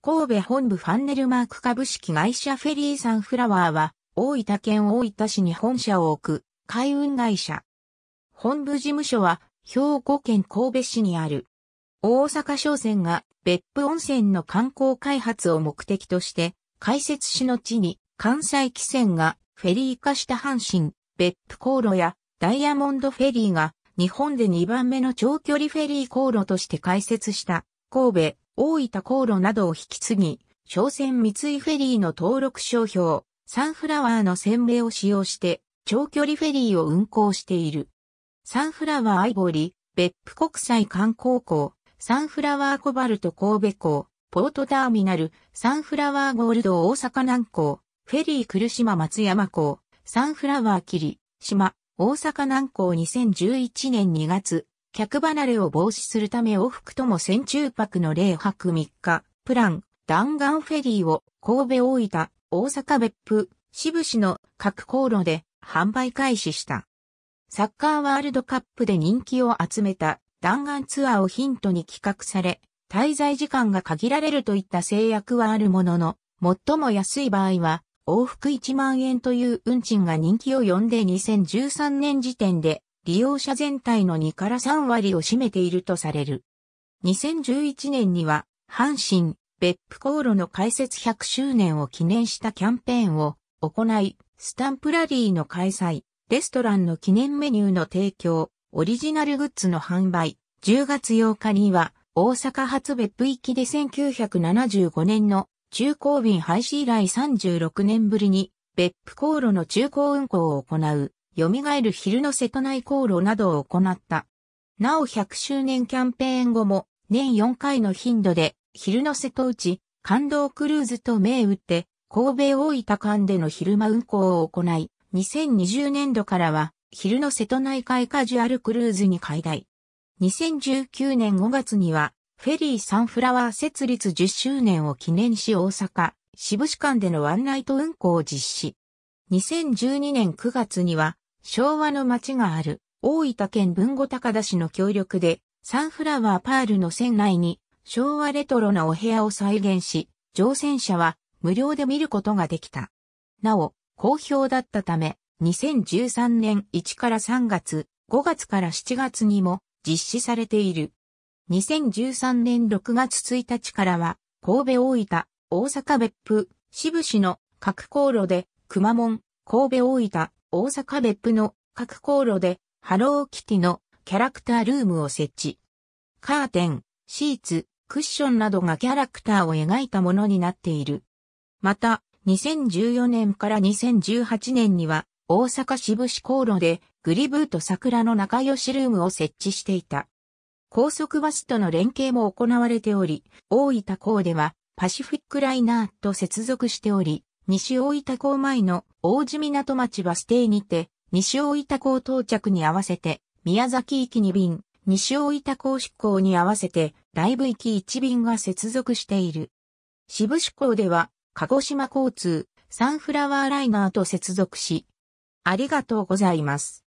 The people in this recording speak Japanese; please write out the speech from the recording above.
神戸本部ファンネルマーク株式会社フェリーサンフラワーは、大分県大分市に本社を置く、海運会社。本部事務所は、兵庫県神戸市にある。大阪商船が、別府温泉の観光開発を目的として、開設市の地に、関西汽船が、フェリー化した阪神、別府航路や、ダイヤモンドフェリーが、日本で2番目の長距離フェリー航路として開設した、神戸、大分航路などを引き継ぎ、商船三井フェリーの登録商標、サンフラワーの船名を使用して、長距離フェリーを運航している。サンフラワーアイボリ、別府国際観光港、サンフラワーコバルト神戸港、ポートターミナル、サンフラワーゴールド大阪南港、フェリー来島松山港、サンフラワー霧、島、大阪南港2011年2月、客離れを防止するため往復とも先中泊の0泊3日、プラン、弾丸フェリーを神戸大分、大阪別府、渋市の各航路で販売開始した。サッカーワールドカップで人気を集めた弾丸ツアーをヒントに企画され、滞在時間が限られるといった制約はあるものの、最も安い場合は往復1万円という運賃が人気を呼んで2013年時点で利用者全体の2から3割を占めているとされる。2011年には、阪神、別府航路の開設100周年を記念したキャンペーンを行い、スタンプラリーの開催、レストランの記念メニューの提供、オリジナルグッズの販売、10月8日には、大阪発別府行きで1975年の中高便廃止以来36年ぶりに別府航路の中高運行を行う蘇る昼の瀬戸内航路などを行った。なお100周年キャンペーン後も年4回の頻度で昼の瀬戸内、感動クルーズと銘打って神戸大分間での昼間運行を行い、2020年度からは昼の瀬戸内海カジュアルクルーズに開題。2019年5月にはフェリーサンフラワー設立10周年を記念し大阪、渋士間でのワンナイト運行を実施。2012年9月には昭和の町がある大分県文後高田市の協力でサンフラワーパールの船内に昭和レトロなお部屋を再現し、乗船者は無料で見ることができた。なお、好評だったため、2013年1から3月、5月から7月にも実施されている。2013年6月1日からは、神戸大分、大阪別府、渋市の各航路で、熊門、神戸大分、大阪別府の各航路でハローキティのキャラクタールームを設置。カーテン、シーツ、クッションなどがキャラクターを描いたものになっている。また、2014年から2018年には大阪渋部市航路でグリブーと桜の仲良しルームを設置していた。高速バスとの連携も行われており、大分港ではパシフィックライナーと接続しており、西大分港前の大地港町バス停にて、西大分港到着に合わせて、宮崎行き2便、西大分港出港に合わせて、ライブ行き1便が接続している。支部出港では、鹿児島交通、サンフラワーライナーと接続し、ありがとうございます。